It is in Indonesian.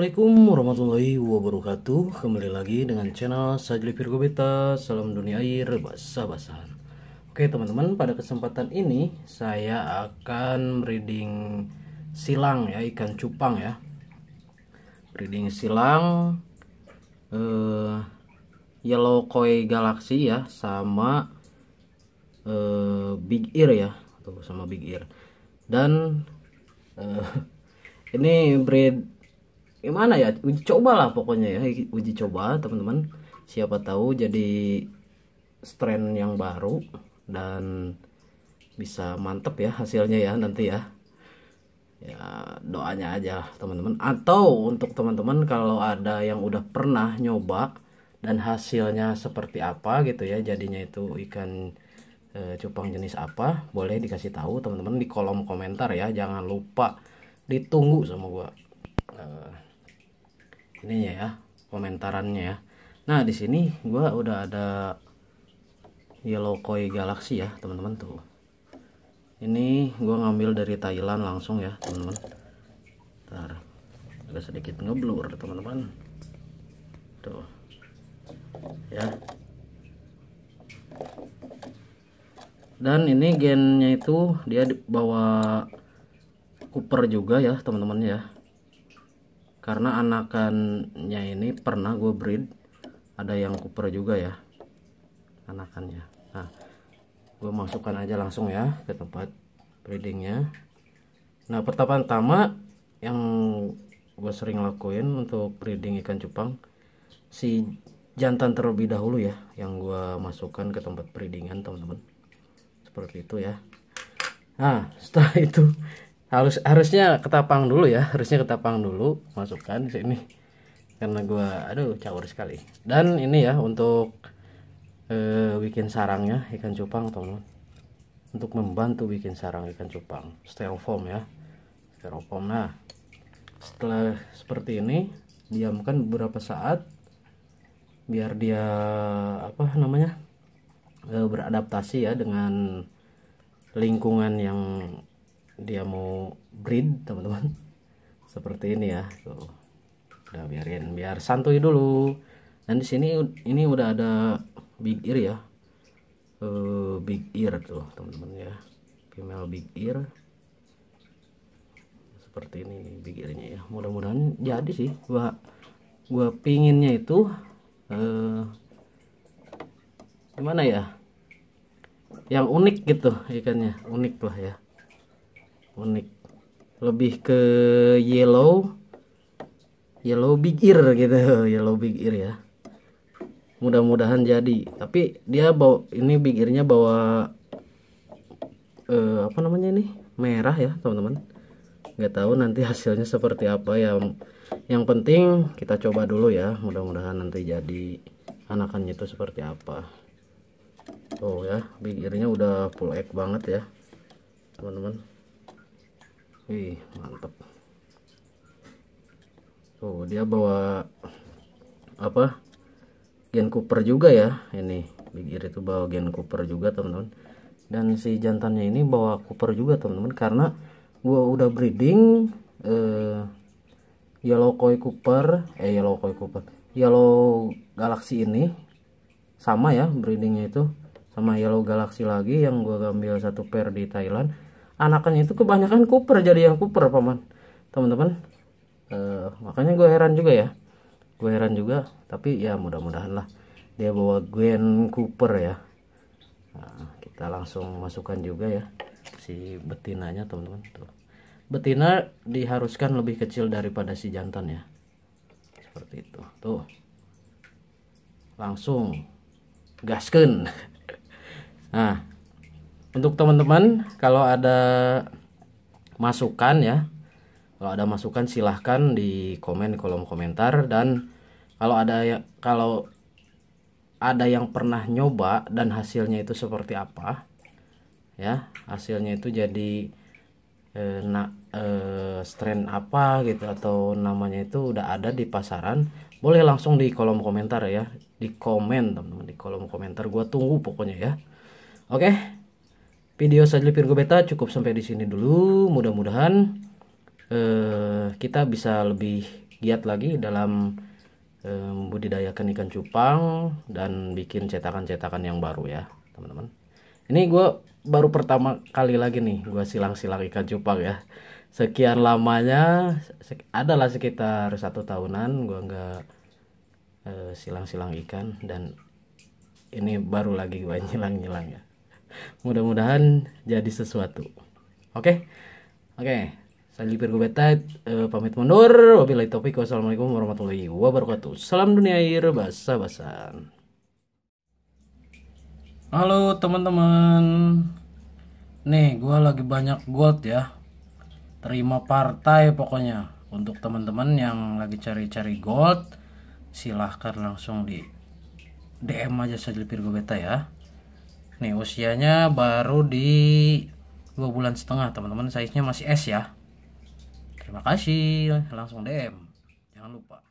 Assalamualaikum warahmatullahi wabarakatuh Kembali lagi dengan channel Sajli Virgo Beta Salam dunia air basah-basahan Oke teman-teman pada kesempatan ini Saya akan reading silang ya ikan cupang ya Reading silang eh, Yellow Koi Galaxy ya Sama eh, Big Ear ya atau sama Big Ear Dan eh, ini breed gimana ya uji coba lah pokoknya ya uji coba teman-teman siapa tahu jadi strain yang baru dan bisa mantep ya hasilnya ya nanti ya ya doanya aja teman-teman atau untuk teman-teman kalau ada yang udah pernah nyoba dan hasilnya seperti apa gitu ya jadinya itu ikan e, cupang jenis apa boleh dikasih tahu teman-teman di kolom komentar ya jangan lupa ditunggu sama gua eh, ininya ya komentarannya ya nah di sini gua udah ada yellow koi galaxy ya teman-teman tuh ini gua ngambil dari Thailand langsung ya teman-teman ntar agak sedikit ngeblur teman-teman tuh ya dan ini gennya itu dia bawa Cooper juga ya teman-teman ya karena anakannya ini pernah gue breed ada yang kuper juga ya anakannya nah gue masukkan aja langsung ya ke tempat breedingnya nah pertama-tama yang gue sering lakuin untuk breeding ikan cupang si jantan terlebih dahulu ya yang gue masukkan ke tempat breedingan teman-teman seperti itu ya nah setelah itu harus harusnya ketapang dulu ya harusnya ketapang dulu masukkan di sini karena gua aduh caur sekali dan ini ya untuk uh, bikin sarangnya ikan cupang teman untuk membantu bikin sarang ikan cupang styrofoam ya styrofoam nah setelah seperti ini diamkan beberapa saat biar dia apa namanya uh, beradaptasi ya dengan lingkungan yang dia mau breed teman-teman seperti ini ya tuh udah biarin biar santuy dulu dan di sini ini udah ada big ear ya uh, big ear tuh teman-teman ya female big ear seperti ini big earnya ya mudah-mudahan jadi sih gua gua pinginnya itu uh, gimana ya yang unik gitu ikannya unik lah ya unik lebih ke yellow yellow big ear gitu yellow big ear ya mudah-mudahan jadi tapi dia bawa ini big earnya bawa eh, apa namanya ini merah ya teman-teman nggak tahu nanti hasilnya seperti apa ya yang penting kita coba dulu ya mudah-mudahan nanti jadi anakannya itu seperti apa oh ya big earnya udah full egg banget ya teman-teman Wih, mantap. Oh dia bawa apa? Gen Cooper juga ya. Ini Big Ear itu bawa Gen Cooper juga, teman-teman. Dan si jantannya ini bawa Cooper juga, teman-teman, karena gua udah breeding eh Yellow Koi Cooper, eh Yellow Koi Cooper. Yellow Galaxy ini sama ya breedingnya itu sama Yellow Galaxy lagi yang gua ambil satu pair di Thailand anakannya itu kebanyakan Cooper jadi yang Cooper paman teman-teman uh, makanya gue heran juga ya gue heran juga tapi ya mudah-mudahan lah dia bawa Gwen Cooper ya nah, kita langsung masukkan juga ya si betinanya teman-teman tuh betina diharuskan lebih kecil daripada si jantan ya seperti itu tuh langsung gasken nah untuk teman-teman kalau ada masukan ya kalau ada masukan silahkan di komen kolom komentar dan kalau ada ya kalau ada yang pernah nyoba dan hasilnya itu seperti apa ya hasilnya itu jadi eh, na, eh, strain apa gitu atau namanya itu udah ada di pasaran boleh langsung di kolom komentar ya di komen teman-teman di kolom komentar gua tunggu pokoknya ya oke okay? video Sajli Virgo Beta cukup sampai di sini dulu. Mudah-mudahan eh, kita bisa lebih giat lagi dalam eh, ikan cupang dan bikin cetakan-cetakan yang baru ya, teman-teman. Ini gue baru pertama kali lagi nih gue silang-silang ikan cupang ya. Sekian lamanya sek adalah sekitar satu tahunan gue nggak eh, silang-silang ikan dan ini baru lagi gue nyilang-nyilang ya mudah-mudahan jadi sesuatu oke okay? oke okay. saya Lipir uh, pamit mundur wabillahi taufiq wassalamualaikum warahmatullahi wabarakatuh salam dunia air basah basan halo teman-teman nih gue lagi banyak gold ya terima partai pokoknya untuk teman-teman yang lagi cari-cari gold silahkan langsung di DM aja saja Lipir ya nih usianya baru di dua bulan setengah teman-teman size nya masih S ya terima kasih langsung DM jangan lupa